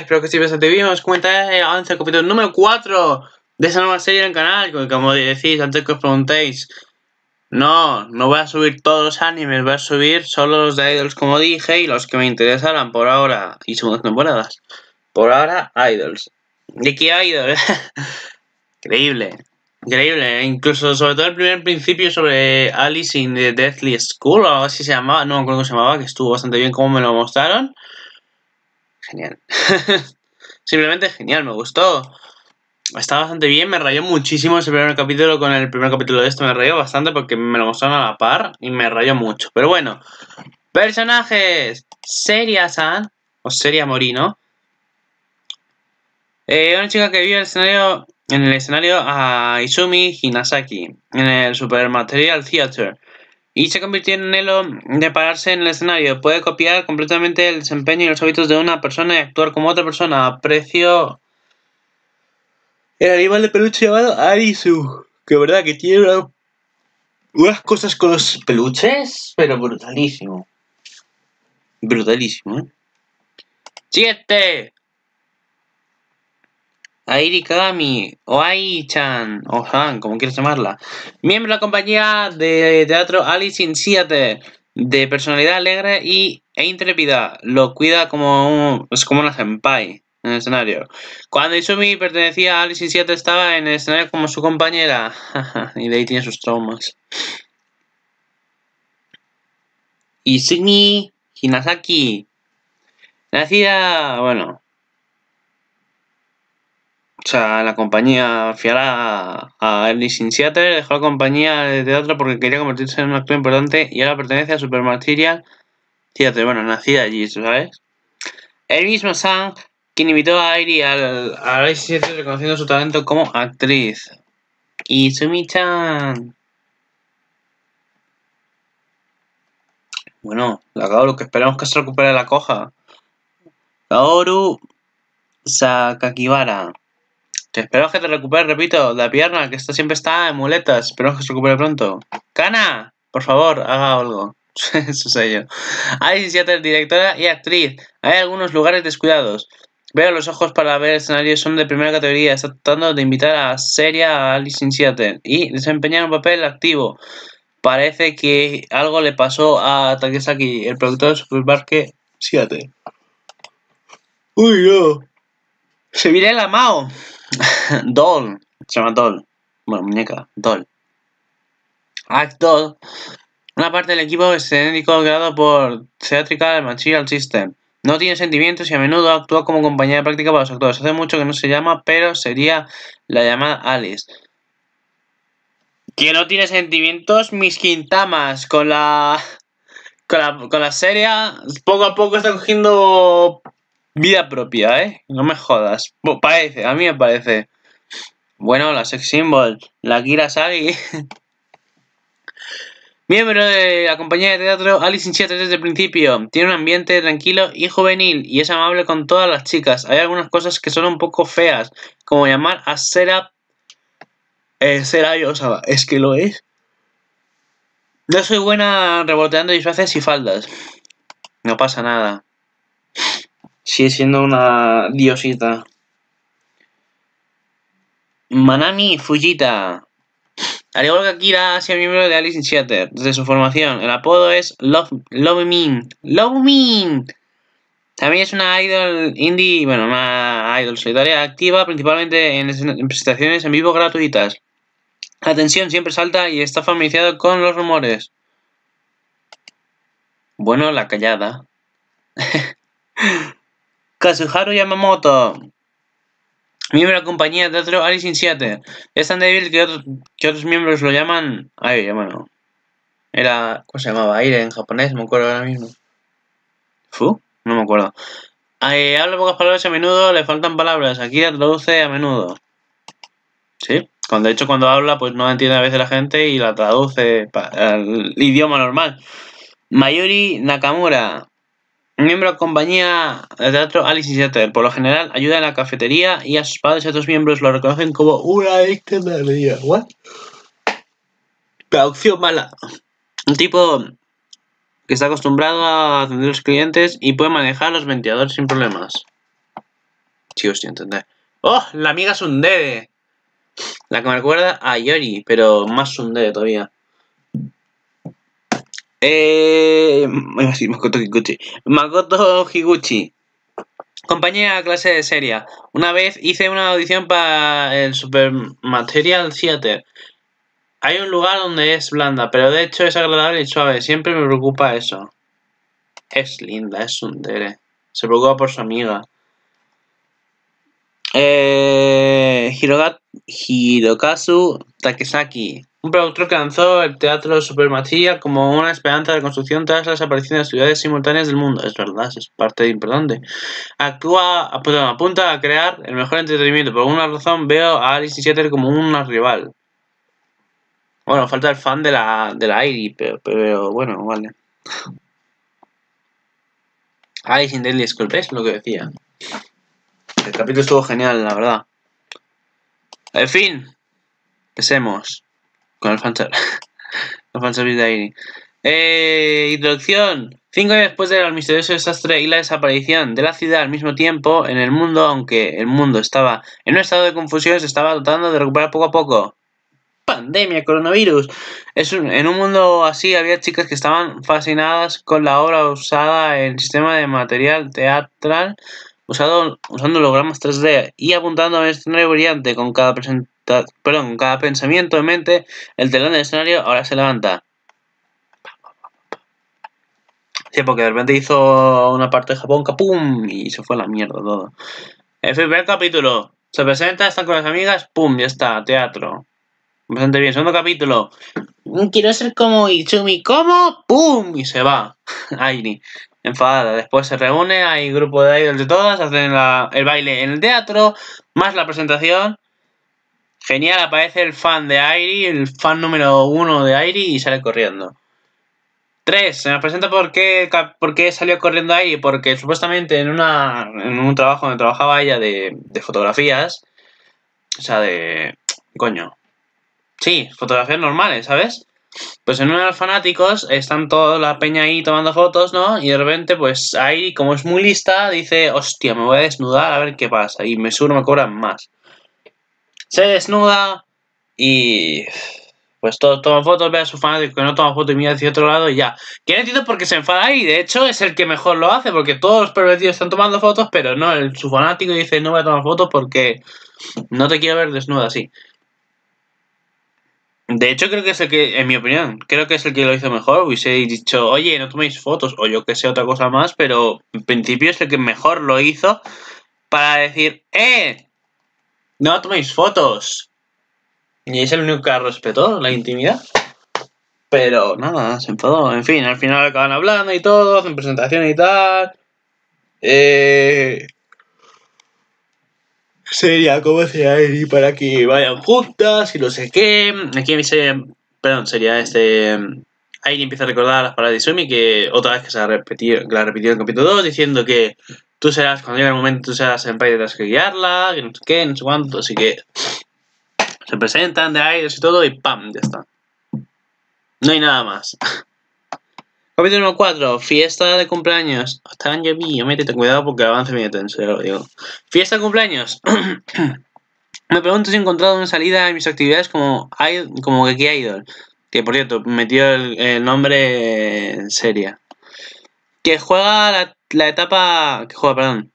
Espero que estéis bastante bien. Os este cuenta el eh, capítulo número 4 de esa nueva serie en el canal. como decís, antes que os preguntéis, no, no voy a subir todos los animes, voy a subir solo los de Idols, como dije, y los que me interesaran por ahora. Y dos temporadas. Por ahora, Idols. ¿De qué Idols? Increíble. Increíble, incluso sobre todo el primer principio sobre Alice in the Deathly School, o así se llamaba, no me acuerdo cómo se llamaba, que estuvo bastante bien como me lo mostraron. Simplemente genial, me gustó. Está bastante bien, me rayó muchísimo ese primer capítulo con el primer capítulo de esto, me rayó bastante porque me lo mostraron a la par y me rayó mucho. Pero bueno, personajes, Seria-san o Seria Morino. Eh, una chica que vive el escenario, en el escenario a Izumi Hinasaki, en el Super Material Theater y se convirtió en anhelo de pararse en el escenario. Puede copiar completamente el desempeño y los hábitos de una persona y actuar como otra persona. Aprecio el animal de peluche llamado Arisu. Que verdad que tiene unas cosas con los peluches, pero brutalísimo. Brutalísimo, ¿eh? ¡Siete! Airi Kagami, o Ai-chan, o Han, como quieras llamarla, miembro de la compañía de teatro Alice in Seattle, de personalidad alegre y, e intrépida, lo cuida como, es como una senpai en el escenario. Cuando Izumi pertenecía a Alice in Seattle, estaba en el escenario como su compañera, y de ahí tiene sus traumas. Izumi Hinazaki. nacida, bueno, o sea, la compañía, fiará a, a Sin in dejó la compañía de teatro porque quería convertirse en un actor importante y ahora pertenece a Super Supermaterial Theater, bueno, nacida allí, ¿sabes? El mismo Sang, quien invitó a Airi al, al reconociendo su talento como actriz. Y Sumi-chan. Bueno, la Kaoru, que esperamos que se recupere la coja. Kaoru Sakakibara. Te espero que te recuperes, repito, la pierna, que está siempre está en muletas. Esperamos que se recupere pronto. ¡Cana! Por favor, haga algo. Eso soy yo. Alice Seattle, directora y actriz. Hay algunos lugares descuidados. Veo los ojos para ver escenarios, son de primera categoría. Está tratando de invitar a Seria a Alice in Seattle y desempeñar un papel activo. Parece que algo le pasó a Takesaki, el productor de Supermarket Seattle. ¡Uy, no! ¡Se viene la Mao! Doll, se llama Doll, bueno, muñeca, Doll. Act Doll, una parte del equipo escénico creado por Theatrical Material System. No tiene sentimientos y a menudo actúa como compañía de práctica para los actores. Hace mucho que no se llama, pero sería la llamada Alice. Que no tiene sentimientos, mis quintamas. Con la, con la, con la serie, poco a poco está cogiendo Vida propia, ¿eh? No me jodas. parece, a mí me parece. Bueno, la sex symbol, la Kira Sagi. Miembro de la compañía de teatro Alice in desde el principio. Tiene un ambiente tranquilo y juvenil y es amable con todas las chicas. Hay algunas cosas que son un poco feas, como llamar a Serap eh, Sera Es que lo es. No soy buena revolteando disfraces y faldas. No pasa nada. Sigue siendo una diosita. Manami Fujita. Al igual que Akira, ha sido miembro de Alice in Theater desde su formación. El apodo es Love, Love Mean. Love Mean. También es una idol indie, bueno, una idol solitaria activa principalmente en, en presentaciones en vivo gratuitas. La tensión siempre salta y está familiarizado con los rumores. Bueno, la callada. Kazuharu Yamamoto, miembro de la compañía de otro Alice in 7. Es tan débil que, otros miembros lo llaman. Ay, bueno. Era. ¿Cómo se llamaba? Aire en japonés, me acuerdo ahora mismo. ¿Fu? No me acuerdo. habla pocas palabras a menudo, le faltan palabras. Aquí la traduce a menudo. ¿Sí? Cuando, de hecho, cuando habla, pues no entiende a veces la gente y la traduce al idioma normal. Mayuri Nakamura, Miembro de compañía de teatro Alice y Por lo general, ayuda en la cafetería y a sus padres y a otros miembros lo reconocen como una víctima de medida. mala. Un tipo que está acostumbrado a atender a los clientes y puede manejar los ventiladores sin problemas. Sí, hostia, entender. ¡Oh! La amiga es un dede. La que me recuerda a Yori, pero más un dede todavía. Eh, Makoto Higuchi. Makoto Higuchi. Compañera clase de serie Una vez hice una audición para el Super Material Theater. Hay un lugar donde es blanda, pero de hecho es agradable y suave. Siempre me preocupa eso. Es linda, es un dere. Se preocupa por su amiga. Eh, Takesaki, un productor que lanzó el teatro Supermachia como una esperanza de construcción tras las apariciones de ciudades simultáneas del mundo. Es verdad, es parte importante. Actúa, apunta a crear el mejor entretenimiento. Por alguna razón veo a Alice y como una rival. Bueno, falta el fan de la, de la pero, bueno, vale. Alice in Daily School, es lo que decía? El capítulo estuvo genial, la verdad. En fin, empecemos con el fanservice. el eh, introducción. Cinco años después del misterioso desastre y la desaparición de la ciudad al mismo tiempo, en el mundo, aunque el mundo estaba en un estado de confusión, se estaba tratando de recuperar poco a poco. Pandemia, coronavirus. Es en un mundo así había chicas que estaban fascinadas con la obra usada en el sistema de material teatral Usando usando hologramas 3D y apuntando a un escenario brillante con cada, perdón, con cada pensamiento en mente, el telón del escenario ahora se levanta. Sí, porque de repente hizo una parte de Japón, capum, y se fue a la mierda todo. El primer capítulo, se presenta, están con las amigas, pum, ya está, teatro. Bastante bien. Segundo capítulo, quiero ser como Ichumi, como ¡Pum! Y se va. Aini. enfadada. Después se reúne, hay grupo de idols de todas, hacen el baile en el teatro, más la presentación. Genial, aparece el fan de Airi, el fan número uno de Airi y sale corriendo. Tres, Se nos presenta por qué, salió corriendo Airi, porque supuestamente en, una, en un trabajo donde trabajaba ella de, de fotografías, o sea, de... coño. Sí, fotografías normales, ¿sabes? Pues en uno de los fanáticos están toda la peña ahí tomando fotos, ¿no? Y de repente, pues ahí, como es muy lista, dice, hostia, me voy a desnudar a ver qué pasa. Y me seguro me cobran más. Se desnuda y... Pues todos toman fotos, ve a su fanático que no toma fotos y mira hacia otro lado y ya. Que no porque porque se enfada ahí de hecho es el que mejor lo hace, porque todos los pervertidos están tomando fotos, pero no, el, su fanático dice no voy a tomar fotos porque no te quiero ver desnuda así. De hecho, creo que es el que, en mi opinión, creo que es el que lo hizo mejor. Hubiese dicho, oye, no toméis fotos, o yo que sé, otra cosa más, pero en principio es el que mejor lo hizo para decir, ¡eh! No toméis fotos. Y es el único que respetó la intimidad. Pero nada, se enfadó. En fin, al final acaban hablando y todo, hacen presentaciones y tal. Eh, sería como sería y para que vayan juntas y no sé qué. Aquí me dice, perdón, sería este... Ahí empieza a recordar las palabras de Izumi que otra vez que se ha repetido, la repetido en el capítulo 2 diciendo que tú serás, cuando llegue el momento, tú serás Pai de tendrás que guiarla, que no sé qué, no sé cuánto, así que se presentan de aires y todo y ¡pam! ya está. No hay nada más. Capítulo número 4. Fiesta de cumpleaños. Están lloviendo. Métete cuidado porque avance medio tenso, lo digo. Fiesta de cumpleaños. me pregunto si he encontrado una salida en mis actividades como, como Idol. Que por cierto, metió el, nombre en serie. Que juega la, etapa. Que juega, perdón.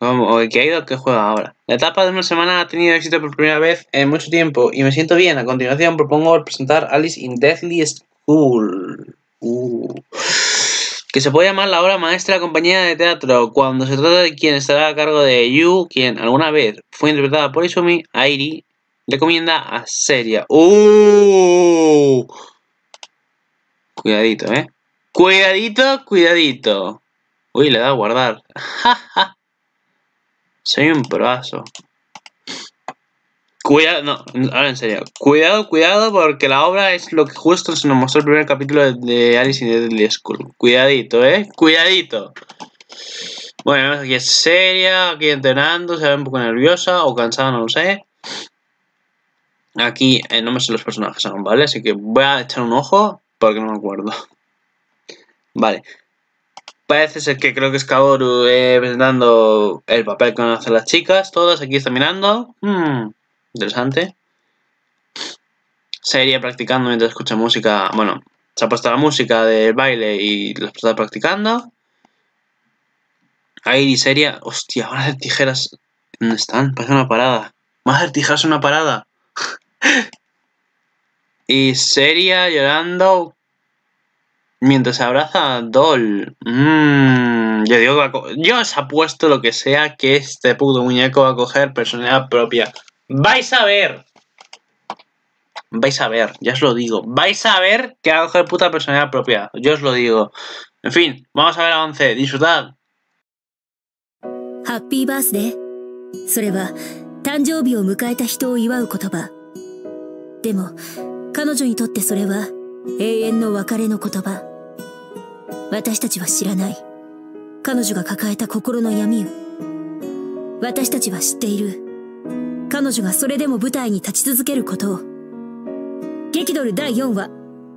O Geki Idol que juega ahora. La etapa de una semana ha tenido éxito por primera vez en mucho tiempo y me siento bien. A continuación propongo presentar Alice in Deathly Uh, uh. Que se puede llamar la obra maestra de la compañía de teatro cuando se trata de quien estará a cargo de Yu quien alguna vez fue interpretada por Izumi, Airi recomienda a Seria. ¡Uh! Cuidadito, ¿eh? Cuidadito, cuidadito. Uy, le da a guardar. Soy un proazo. Cuidado, no, ahora en serio. Cuidado, cuidado, porque la obra es lo que justo se nos mostró el primer capítulo de Alice in the Deadly School. Cuidadito, ¿eh? Cuidadito. Bueno, aquí es seria, aquí entrenando, se ve un poco nerviosa o cansada, no lo sé. Aquí eh, no me sé los personajes aún, ¿vale? Así que voy a echar un ojo porque no me acuerdo. Vale. Parece ser que creo que es Kaoru eh, presentando el papel que van a hacer las chicas. Todas aquí están mirando. Hmm interesante. sería practicando mientras escucha música. Bueno, se ha puesto la música del baile y la está practicando. Ahí sería. Hostia, van a hacer tijeras. ¿Dónde están? Parece una parada. más a hacer tijeras una parada. y sería llorando mientras abraza a Doll. Mm, yo digo Yo os apuesto lo que sea que este puto muñeco va a coger personalidad propia. Vais a ver. Vais a ver, ya os lo digo. Vais a ver que hago de puta personalidad propia. Yo os lo digo. En fin, vamos a ver a 11. Disfrutad. Happy birthday. それは誕生日を迎えた人を祝う言葉。でも彼女にとってそれは永遠の別れの言葉。私たちは知らない。彼女が抱えた心の闇を。私たちは知っている。彼女がそれでも舞台に立ち続けることを。激ドル第4話、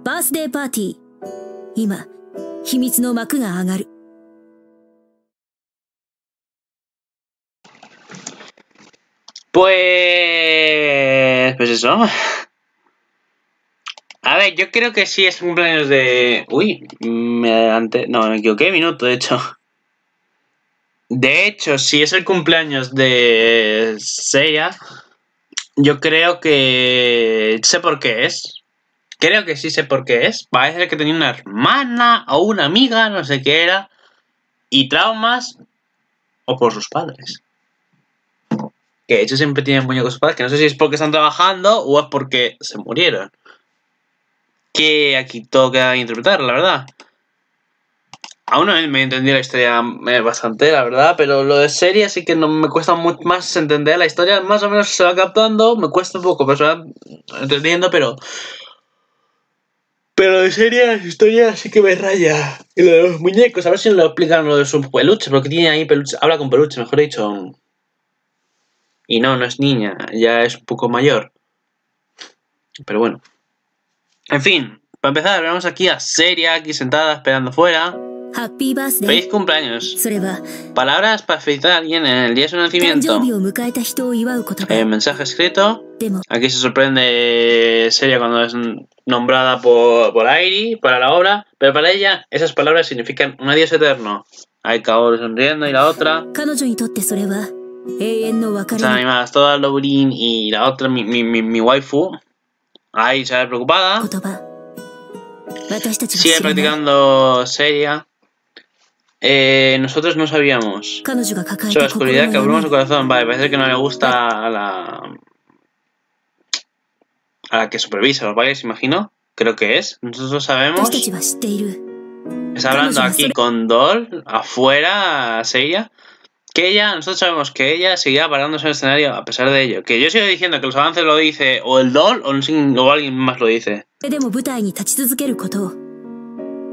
バースデーパーティー。今、秘密の幕が上がる。Pues, pues eso. A ver, yo creo que sí es cumpleaños de. Uy, me adelanté. No, me equivoqué, minuto, de hecho. De hecho, si es el cumpleaños de Seiya, yo creo que sé por qué es. Creo que sí sé por qué es. Parece que tenía una hermana o una amiga, no sé qué era, y traumas o por sus padres. Que de hecho siempre tienen muñecos sus padres, que no sé si es porque están trabajando o es porque se murieron. Que aquí todo queda interpretar, la verdad. Aún no me entendido la historia eh, bastante, la verdad, pero lo de serie sí que no me cuesta mucho más entender. La historia más o menos se va captando, me cuesta un poco, pero se va entendiendo, pero... Pero de serie la historia sí que me raya. Y lo de los muñecos, a ver si nos lo explican lo de su peluche, porque tiene ahí peluche, habla con peluche, mejor dicho. Y no, no es niña, ya es un poco mayor. Pero bueno. En fin, para empezar, vemos aquí a Seria, aquí sentada, esperando fuera. Feliz cumpleaños. Palabras para felicitar a alguien en el día de su nacimiento. mensaje escrito. Aquí se sorprende Seria cuando es nombrada por, por Airi para la obra, pero para ella esas palabras significan un adiós eterno. Hay Kaoru sonriendo y la otra. Están animadas todas, Lobrin y la otra, mi, mi, mi waifu. Ahí se ve preocupada. Sigue practicando seria. Eh, nosotros no sabíamos. Sobre la oscuridad que abruma su corazón. Vale, parece que no le gusta a la. a la que supervisa los bailes, imagino. Creo que es. Nosotros sabemos. Está hablando aquí con Doll, afuera, Seiya. Que ella, nosotros sabemos que ella seguía parándose en el escenario a pesar de ello. Que yo sigo diciendo que los avances lo dice o el Doll o, alguien más lo dice.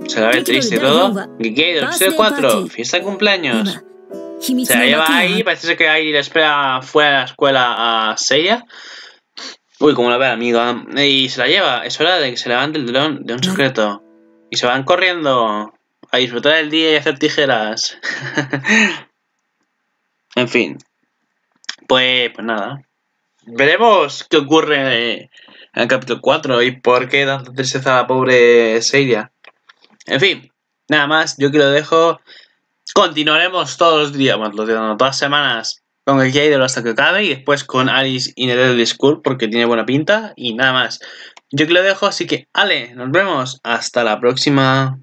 Se la ve triste todo, todo. el 4, fiesta de cumpleaños. Se la lleva ahí, parece que ahí le espera fuera de la escuela a Seiya. Uy, como la ve amiga. Y se la lleva. Es hora de que se levante el dron de un secreto. Y se van corriendo a disfrutar el día y hacer tijeras. en fin. Pues, pues nada. Veremos qué ocurre en el capítulo 4 y por qué tanta tristeza a la pobre Seiya. En fin, nada más, yo que lo dejo. Continuaremos todos los días, bueno, los días no, todas semanas con el Jade de hasta que acabe y después con Alice y the de porque tiene buena pinta y nada más. Yo que lo dejo, así que, ale, nos vemos. Hasta la próxima.